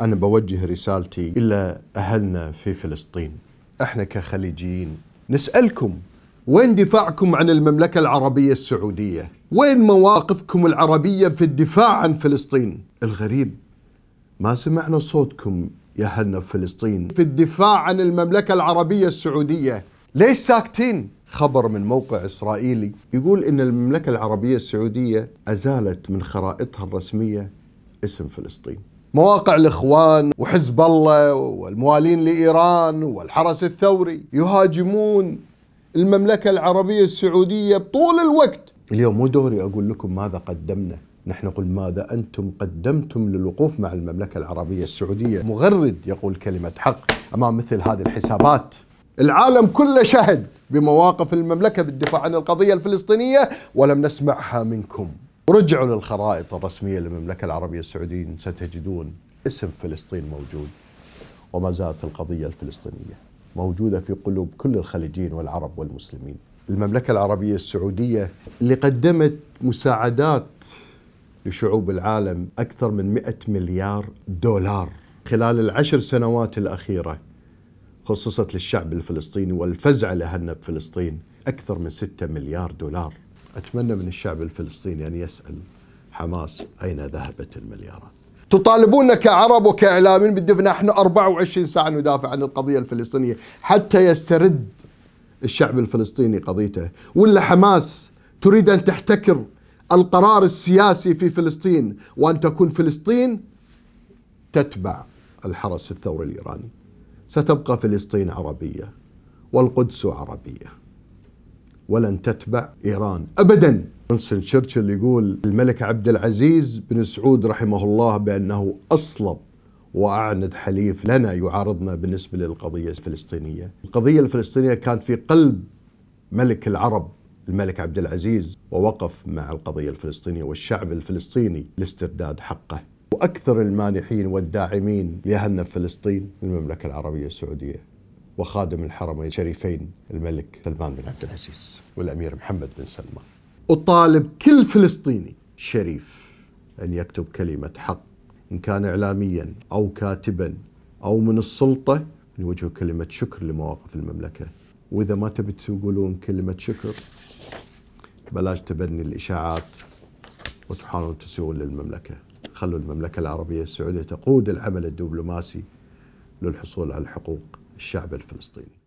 أنا بوجه رسالتي إلى أهلنا في فلسطين إحنا كخليجيين نسألكم وين دفاعكم عن المملكة العربية السعودية؟ وين مواقفكم العربية في الدفاع عن فلسطين؟ الغريب ما سمعنا صوتكم يا أهلنا في فلسطين في الدفاع عن المملكة العربية السعودية ليش ساكتين؟ خبر من موقع إسرائيلي يقول إن المملكة العربية السعودية أزالت من خرائطها الرسمية اسم فلسطين مواقع الاخوان وحزب الله والموالين لايران والحرس الثوري يهاجمون المملكه العربيه السعوديه طول الوقت. اليوم مو دوري اقول لكم ماذا قدمنا، نحن نقول ماذا انتم قدمتم للوقوف مع المملكه العربيه السعوديه، مغرد يقول كلمه حق امام مثل هذه الحسابات. العالم كله شهد بمواقف المملكه بالدفاع عن القضيه الفلسطينيه ولم نسمعها منكم. رجعوا للخرائط الرسمية للمملكة العربية السعودية ستجدون اسم فلسطين موجود وما زالت القضية الفلسطينية موجودة في قلوب كل الخليجيين والعرب والمسلمين المملكة العربية السعودية اللي قدمت مساعدات لشعوب العالم أكثر من 100 مليار دولار خلال العشر سنوات الأخيرة خصصت للشعب الفلسطيني والفزع لهن فلسطين بفلسطين أكثر من 6 مليار دولار أتمنى من الشعب الفلسطيني أن يسأل حماس أين ذهبت المليارات تطالبون كعرب وكإعلاميين بالدفن نحن 24 ساعة ندافع عن القضية الفلسطينية حتى يسترد الشعب الفلسطيني قضيته ولا حماس تريد أن تحتكر القرار السياسي في فلسطين وأن تكون فلسطين تتبع الحرس الثوري الإيراني ستبقى فلسطين عربية والقدس عربيه ولن تتبع إيران أبدا وينسون تشرشل يقول الملك عبد العزيز بن سعود رحمه الله بأنه أصلب وأعند حليف لنا يعارضنا بالنسبة للقضية الفلسطينية القضية الفلسطينية كانت في قلب ملك العرب الملك عبد العزيز ووقف مع القضية الفلسطينية والشعب الفلسطيني لاسترداد حقه وأكثر المانحين والداعمين لأهلنا في فلسطين المملكة العربية السعودية وخادم الحرمين الشريفين الملك سلمان بن عبد العزيز والامير محمد بن سلمان. اطالب كل فلسطيني شريف ان يكتب كلمه حق ان كان اعلاميا او كاتبا او من السلطه نوجه كلمه شكر لمواقف المملكه واذا ما تبي تقولون كلمه شكر بلاش تبني الاشاعات وتحاولون تسوون للمملكه خلوا المملكه العربيه السعوديه تقود العمل الدبلوماسي للحصول على الحقوق الشعب الفلسطيني